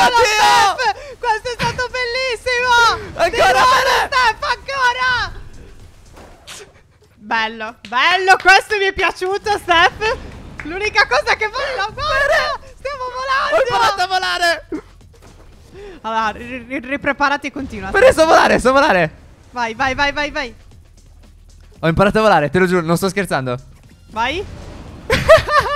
Matteo! Steph! Questo è stato bellissimo! Ancora bene! Steph, ancora! Bello, bello, questo mi è piaciuto, Steph! L'unica cosa che volevo... Guarda! Stiamo volando! Ho imparato a volare! Allora, ripreparati e continua. Però so volare, so volare. Vai, vai, vai, vai, vai. Ho imparato a volare, te lo giuro, non sto scherzando. Vai.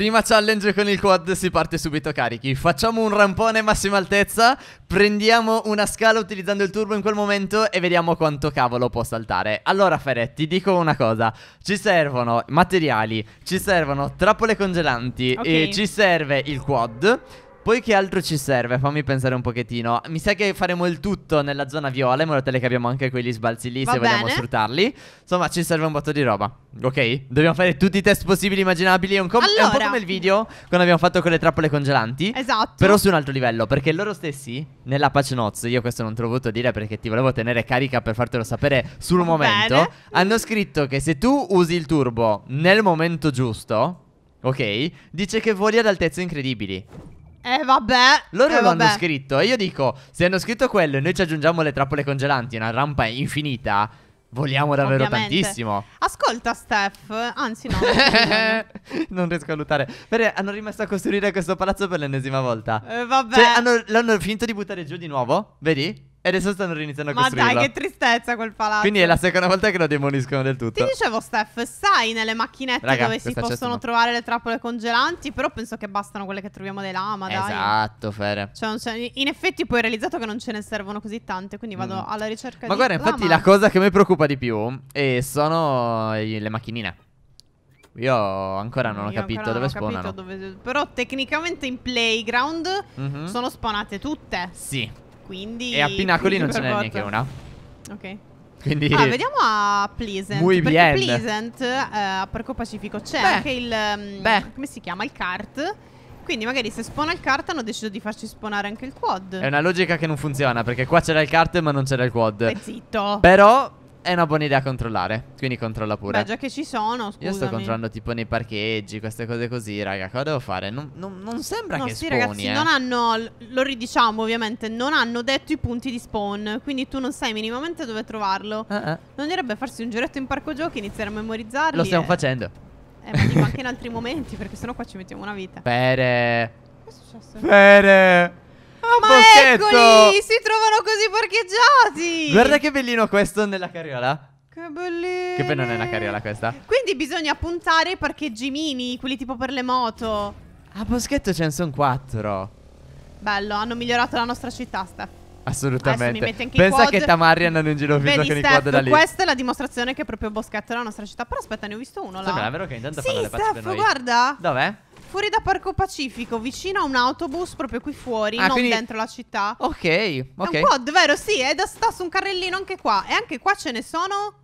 Prima challenge con il quad si parte subito carichi Facciamo un rampone massima altezza Prendiamo una scala utilizzando il turbo in quel momento E vediamo quanto cavolo può saltare Allora Fere, ti dico una cosa Ci servono materiali Ci servono trappole congelanti okay. E ci serve il quad poi che altro ci serve? Fammi pensare un pochettino. Mi sa che faremo il tutto nella zona viola, in modo tale che abbiamo anche quegli sbalzi lì, Va se bene. vogliamo sfruttarli. Insomma, ci serve un botto di roba. Ok? Dobbiamo fare tutti i test possibili, immaginabili. È un, allora. è un po' come il video quando abbiamo fatto con le trappole congelanti. Esatto. Però su un altro livello, perché loro stessi, nella Patch Notes, io questo non te l'ho voluto dire perché ti volevo tenere carica per fartelo sapere sul momento, bene. hanno scritto che se tu usi il turbo nel momento giusto... Ok, dice che voli ad altezze incredibili. Eh vabbè Loro eh, lo vabbè. scritto E io dico Se hanno scritto quello E noi ci aggiungiamo le trappole congelanti Una rampa infinita Vogliamo davvero Ovviamente. tantissimo. Ascolta, Steph. Anzi, no. non, riesco a lutare. Perché hanno rimesso a costruire questo palazzo per l'ennesima volta. Eh, vabbè. Cioè, l'hanno finito di buttare giù di nuovo. Vedi? E adesso stanno riniziando a Ma costruirlo. Ma dai, che tristezza quel palazzo. Quindi è la seconda volta che lo demoliscono del tutto. Ti dicevo, Steph, sai nelle macchinette Raga, dove si possono trovare le trappole congelanti, però penso che bastano quelle che troviamo dei lama, esatto, dai. Esatto, Fere. Cioè, in effetti poi ho realizzato che non ce ne servono così tante, quindi vado mm. alla ricerca Ma di Ma guarda, infatti lama. la cosa che mi preoccupa di più eh, sono le macchinine. Io ancora non Io ho capito non dove spawnano. Però tecnicamente in playground mm -hmm. sono spawnate tutte. Sì. Quindi... E a Pinacoli non ce n'è neanche una. Ok. Quindi ah, vediamo a Pleasant. Muy bien. Pleasant uh, a Parco Pacifico c'è anche il. Um, beh. Come si chiama? Il kart. Quindi magari se spona il kart hanno deciso di farci sponare anche il quad. È una logica che non funziona perché qua c'era il kart ma non c'era il quad. Beh, zitto. Però è una buona idea controllare, quindi controlla pure. Beh, già che ci sono, scusami. Io sto controllando tipo nei parcheggi, queste cose così, raga, cosa devo fare? Non, non, non sembra no, che sì, spawni, ragazzi, eh. non hanno, lo ridiciamo ovviamente, non hanno detto i punti di spawn, quindi tu non sai minimamente dove trovarlo. Uh -uh. Non direbbe farsi un giretto in parco giochi, iniziare a memorizzarlo. Lo stiamo e... facendo. Eh, ma dico anche in altri momenti, perché sennò qua ci mettiamo una vita. Pere. Che è successo? Pere. Ah, ma Boschetto. eccoli! Si trovano così parcheggiati! Guarda che bellino questo nella carriola. Che bellino! Che poi non è una carriola questa. Quindi bisogna puntare ai parcheggi mini, quelli tipo per le moto. A Boschetto ce ne sono quattro. Bello, hanno migliorato la nostra città, Steph. Assolutamente. Pensa che Tamari andano in giro fino con i quad da lì. Questa è la dimostrazione che proprio Boschetto è la nostra città. Però aspetta, ne ho visto uno là. Sembra vero che intanto sì, fanno le pazze per noi. guarda. Dov'è? Fuori da Parco Pacifico, vicino a un autobus, proprio qui fuori, ah, non quindi... dentro la città. Ok, ok. È un quad, vero? Sì, è da sta su un carrellino anche qua. E anche qua ce ne sono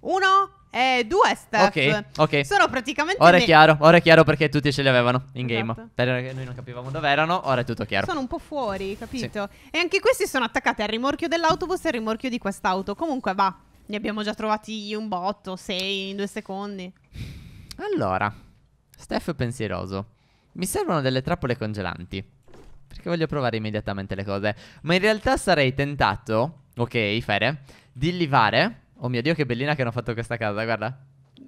uno, eh, due step. Ok, ok. Sono praticamente. Ora è chiaro, ora è chiaro perché tutti ce li avevano in esatto. game. Perché noi non capivamo dove erano, ora è tutto chiaro. Sono un po' fuori, capito? Sì. E anche questi sono attaccati al rimorchio dell'autobus e al rimorchio di quest'auto. Comunque, va. Ne abbiamo già trovati un botto, sei in due secondi. Allora, Steph pensieroso. Mi servono delle trappole congelanti. Perché voglio provare immediatamente le cose. Ma in realtà sarei tentato, ok, Fere, di livare Oh mio Dio, che bellina che hanno fatto questa casa, guarda.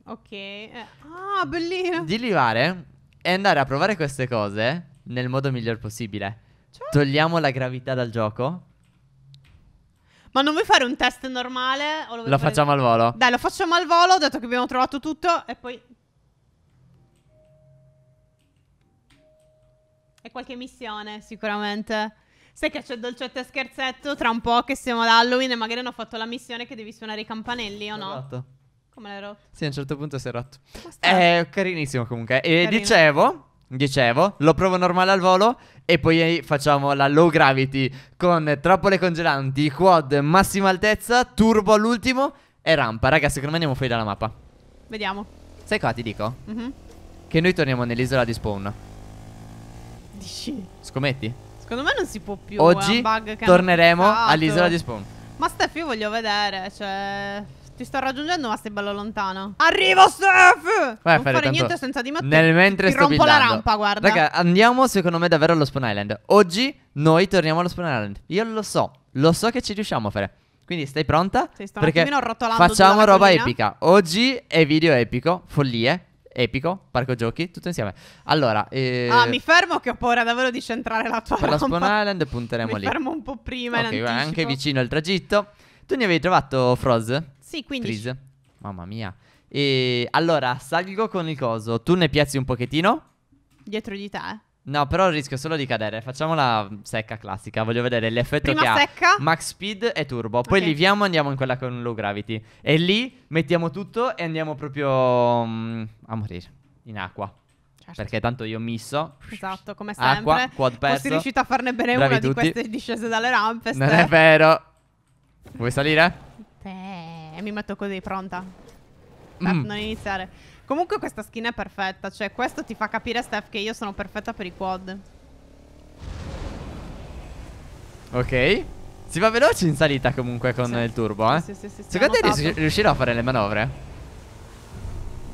Ok. Eh, ah, bellina. Delirare e andare a provare queste cose nel modo miglior possibile. Cioè? Togliamo la gravità dal gioco. Ma non vuoi fare un test normale? lo, lo facciamo al volo. Dai, lo facciamo al volo, dato che abbiamo trovato tutto e poi... E qualche missione, sicuramente. Sai che c'è dolcetto e scherzetto tra un po' che siamo ad Halloween e magari hanno fatto la missione che devi suonare i campanelli o no? Esatto. Come l'hai rotto? Sì, a un certo punto si è rotto. È eh, carinissimo comunque. E Carino. dicevo, dicevo, lo provo normale al volo e poi facciamo la low gravity con trappole congelanti, quad massima altezza, turbo all'ultimo e rampa. Ragazzi, secondo me andiamo fuori dalla mappa. Vediamo. Sai qua ti dico? Mm -hmm. Che noi torniamo nell'isola di spawn. Dici? Scommetti? Secondo me non si può più. Oggi torneremo all'isola di Spawn. Ma Steph, io voglio vedere, cioè... Ti sto raggiungendo ma stai bello lontano Arrivo Steph Vai, Non fare niente senza di Matteo Nel mentre Ti sto rompo buildando. la rampa guarda Raga andiamo secondo me davvero allo Spawn Island Oggi noi torniamo allo Spawn Island Io lo so Lo so che ci riusciamo a fare quindi stai pronta? Sì, sto perché un attimino rotolando Facciamo roba epica Oggi è video epico Follie Epico, Parco Giochi, tutto insieme. Allora, eh... Ah, mi fermo che ho paura davvero di centrare la tua Per la Spawn Island punteremo mi lì. Mi fermo un po' prima Ok, anche vicino al tragitto. Tu ne avevi trovato Froz? Sì, 15. Freeze. Mamma mia. E allora, salgo con il coso. Tu ne piazzi un pochettino? Dietro di te? No, però rischio solo di cadere. Facciamo la mm, secca classica. Voglio vedere l'effetto Prima che secca. ha max speed e turbo. Poi okay. liviamo e andiamo in quella con low gravity. E lì mettiamo tutto e andiamo proprio um, a morire in acqua. Certo. Perché tanto io misso Esatto, come sempre Acqua, quad perso Fossi riuscito a farne bene Bravi una tutti. di queste discese dalle rampe Non è vero Vuoi salire? Beh, mi metto così, pronta mm. Non iniziare Comunque questa skin è perfetta, cioè questo ti fa capire Steph che io sono perfetta per i quad. Ok. Si va veloce in salita comunque con sì. il turbo, eh? Sì, sì, sì. Secondo te ris riuscirò a fare le manovre?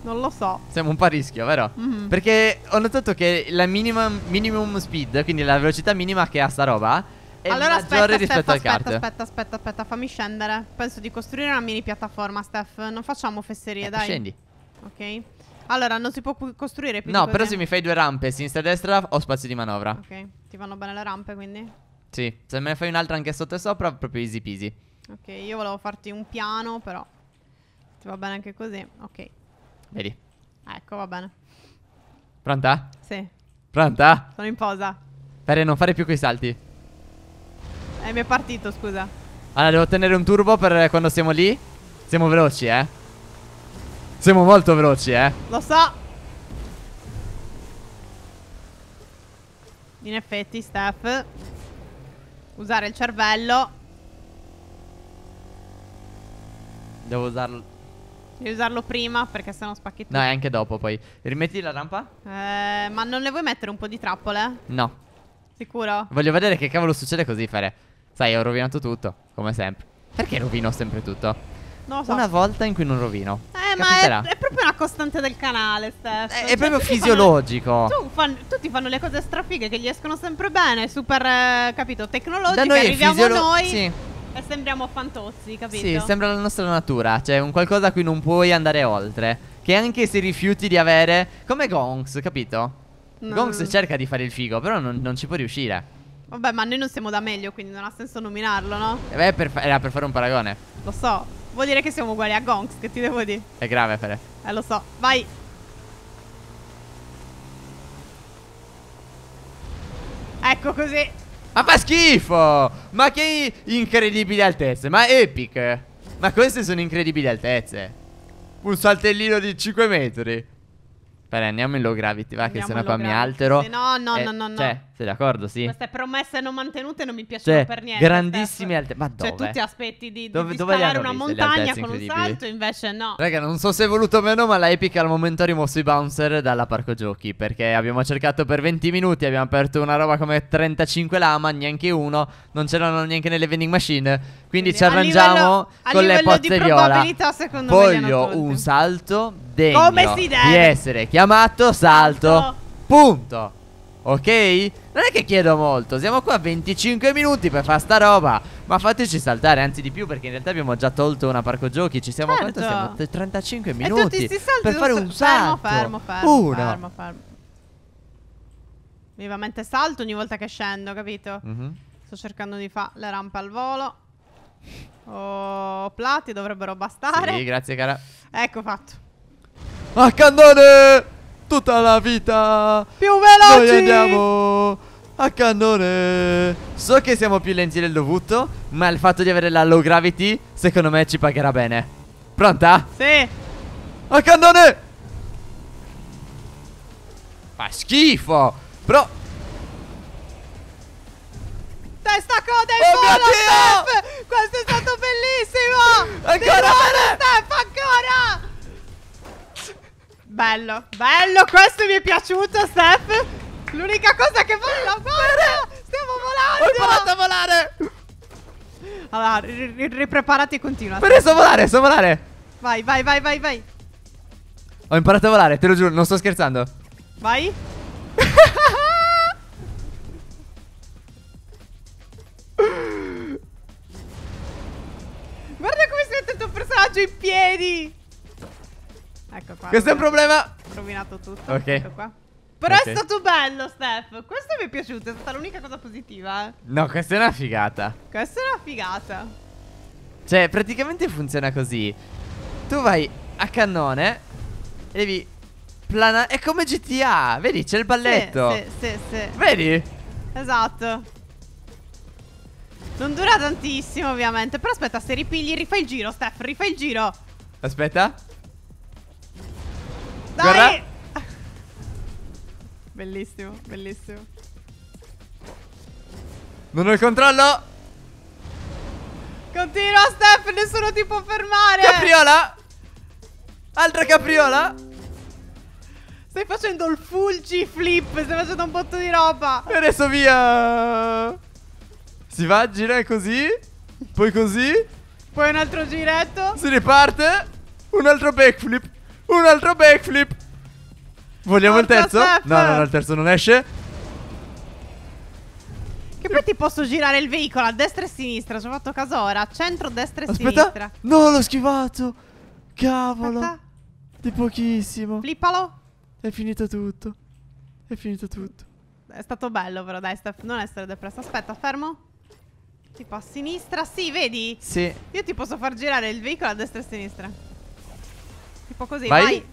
Non lo so. Siamo un po' a rischio, vero? Mm -hmm. Perché ho notato che la minimum, minimum, speed, quindi la velocità minima che ha sta roba, è allora, maggiore aspetta, rispetto aspetta, al kart. Aspetta, aspetta, aspetta, fammi scendere. Penso di costruire una mini piattaforma, Steph. Non facciamo fesserie, eh, dai. Scendi. Ok. Allora, non si può costruire più No, però se mi fai due rampe, sinistra e destra, ho spazio di manovra. Ok. Ti vanno bene le rampe, quindi? Sì. Se me ne fai un'altra anche sotto e sopra, proprio easy peasy. Ok, io volevo farti un piano, però... Ti va bene anche così. Ok. Vedi. Ecco, va bene. Pronta? Sì. Pronta? Sono in posa. Per non fare più quei salti. Eh, mi è partito, scusa. Allora, devo tenere un turbo per quando siamo lì. Siamo veloci, eh. Siamo molto veloci, eh. Lo so. In effetti, Steph. Usare il cervello. Devo usarlo. Devi usarlo prima perché sennò spacchetti. No, e anche dopo poi. Rimetti la rampa? Eh, ma non le vuoi mettere un po' di trappole? No. Sicuro? Voglio vedere che cavolo succede così, Fare. Sai, ho rovinato tutto, come sempre. Perché rovino sempre tutto? Non lo so. Una volta in cui non rovino. Eh. Eh, ma è, è, proprio una costante del canale, Steph. Eh, è, cioè, proprio fisiologico. Fanno, tu fan, tutti fanno le cose strafighe che gli escono sempre bene, super, eh, capito, tecnologiche. Noi arriviamo noi. Sì. E sembriamo fantozzi, capito? Sì, sembra la nostra natura, cioè un qualcosa a cui non puoi andare oltre. Che anche se rifiuti di avere. Come Gonks, capito? No. Gonks cerca di fare il figo, però non, non ci può riuscire. Vabbè, ma noi non siamo da meglio, quindi non ha senso nominarlo, no? Eh, beh, per era per fare un paragone. Lo so. Vuol dire che siamo uguali a Gonks, che ti devo dire. È grave, Fere. Eh, lo so. Vai. Ecco così. Ma fa schifo! Ma che incredibili altezze. Ma epic. Ma queste sono incredibili altezze. Un saltellino di 5 metri. Bene, andiamo in low gravity, va, andiamo che sennò qua gravity. mi altero. No, no, eh, no, no, no. Cioè, sei d'accordo, sì? Queste promesse non mantenute non mi piacciono cioè, per niente. Grandissime altezze. Ma cioè, dove? Cioè, tu ti aspetti di, di dove, dove una montagna con un salto, invece no. Raga, non so se è voluto o meno, ma la Epic al momento ha rimosso i bouncer dalla parco giochi. Perché abbiamo cercato per 20 minuti, abbiamo aperto una roba come 35 lama, neanche uno. Non c'erano neanche nelle vending machine. Quindi, Quindi ci arrangiamo livello, con le pozze viola. Voglio un salto degno Come si deve? di essere chiamato salto. salto. Punto. Ok? Non è che chiedo molto, siamo qua 25 minuti per fare sta roba. Ma fateci saltare, anzi di più, perché in realtà abbiamo già tolto una parco giochi. Ci siamo certo. quanto siamo? 35 minuti. per fare un salto. Fermo, fermo, fermo. Uno. Fermo, fermo. Vivamente salto ogni volta che scendo, capito? Mm -hmm. Sto cercando di fare le rampe al volo. Oh, plati dovrebbero bastare. Sì, grazie cara. Ecco fatto a cannone tutta la vita. Più veloci. Noi andiamo a cannone. So che siamo più lenti del dovuto, ma il fatto di avere la low gravity secondo me ci pagherà bene. Pronta? Sì. A cannone. Fa schifo. Però Testa coda in oh volo, Questo è stato bellissimo! Ancora bene! Bello, bello, questo mi è piaciuto, Steph. L'unica cosa che voglio fare. Stiamo volando. Ho imparato a volare. Allora, ripreparati e continua. Però so volare, so volare. Vai, vai, vai, vai, vai. Ho imparato a volare, te lo giuro, non sto scherzando. Vai. Guarda come si mette il tuo personaggio in piedi. Ecco qua. Questo è un problema. Ho rovinato tutto. Ok. Ecco qua. Però okay. è stato bello, Steph. Questo mi è piaciuto, è stata l'unica cosa positiva. No, questa è una figata. Questa è una figata. Cioè, praticamente funziona così. Tu vai a cannone e devi Plana È come GTA, vedi? C'è il balletto. Sì, sì, sì, sì. Vedi? Esatto. Non dura tantissimo, ovviamente. Però aspetta, se ripigli, rifai il giro, Steph, rifai il giro. Aspetta. Dai! Guarda. Bellissimo, bellissimo. Non ho il controllo. Continua, Steph, nessuno ti può fermare. Capriola. Altra capriola. Stai facendo il full g flip, stai facendo un botto di roba. E adesso via. Si va a girare così, poi così. Poi un altro giretto. Si riparte. Un altro backflip. Un altro backflip Vogliamo Porta il terzo? Steph. No, no, no, il terzo non esce Che poi ti posso girare il veicolo a destra e a sinistra Ci ho fatto caso ora Centro, destra e Aspetta. sinistra No, l'ho schivato Cavolo Aspetta. Di pochissimo Flippalo È finito tutto È finito tutto È stato bello però, dai Steph Non essere depresso Aspetta, fermo Tipo a sinistra, sì, vedi? Sì Io ti posso far girare il veicolo a destra e a sinistra po' così. Vai. vai.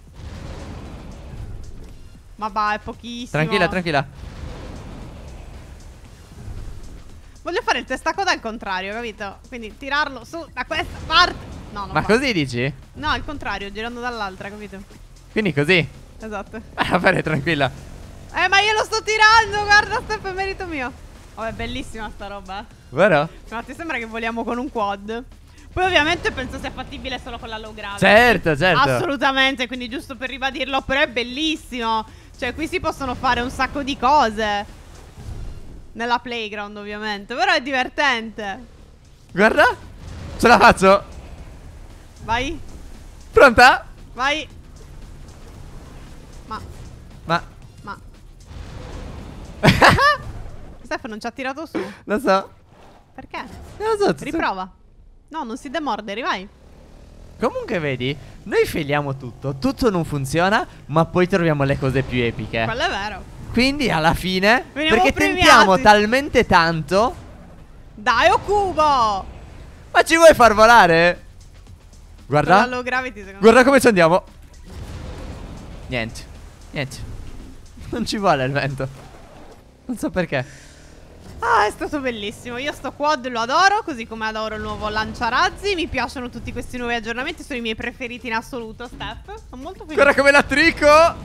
Ma va, è pochissimo. Tranquilla, tranquilla. Voglio fare il testacoda al contrario, capito? Quindi tirarlo su da questa parte. No, non Ma posso. così dici? No, al contrario, girando dall'altra, capito? Quindi così? Esatto. Va bene, tranquilla. Eh, ma io lo sto tirando, guarda, Steph, è merito mio. Vabbè, oh, bellissima sta roba. Vero? Ma ti sembra che voliamo con un quad? Poi ovviamente penso sia fattibile solo con la low gravity. Certo, certo. Assolutamente, quindi giusto per ribadirlo, però è bellissimo. Cioè, qui si possono fare un sacco di cose. Nella playground, ovviamente. Però è divertente. Guarda. Ce la faccio. Vai. Pronta? Vai. Ma. Ma. Ma. Stefano non ci ha tirato su. Lo so. Perché? Non lo so. Riprova. No, non si demorderi, vai. Comunque vedi, noi filiamo tutto, tutto non funziona, ma poi troviamo le cose più epiche. Quello è vero. Quindi alla fine, Veniamo perché premiati. tentiamo talmente tanto... Dai, o oh, cubo! Ma ci vuoi far volare? Guarda. Gravity, guarda me. come ci andiamo. Niente. Niente. Non ci vuole il vento. Non so perché. Ah, è stato bellissimo. Io sto quad lo adoro, così come adoro il nuovo lanciarazzi. Mi piacciono tutti questi nuovi aggiornamenti, sono i miei preferiti in assoluto, Steph. Sono molto felice. Guarda come la trico!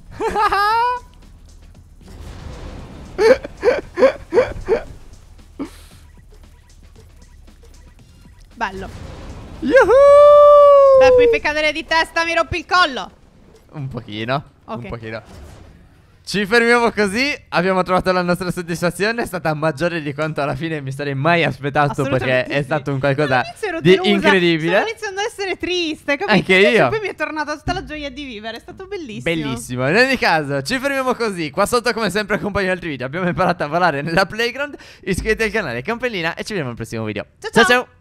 Bello. Yuhu! Steph, mi fai cadere di testa, mi rompi il collo. Un pochino. Okay. Un pochino. Ci fermiamo così, abbiamo trovato la nostra soddisfazione, è stata maggiore di quanto alla fine mi sarei mai aspettato perché sì. è stato un qualcosa di delusa. incredibile. Sto iniziando ad essere triste, capito? Anche cioè, io. E poi mi è tornata tutta la gioia di vivere, è stato bellissimo. Bellissimo, in ogni caso ci fermiamo così, qua sotto come sempre accompagno altri video, abbiamo imparato a volare nella playground, iscrivetevi al canale, campellina e ci vediamo al prossimo video. ciao! ciao. ciao.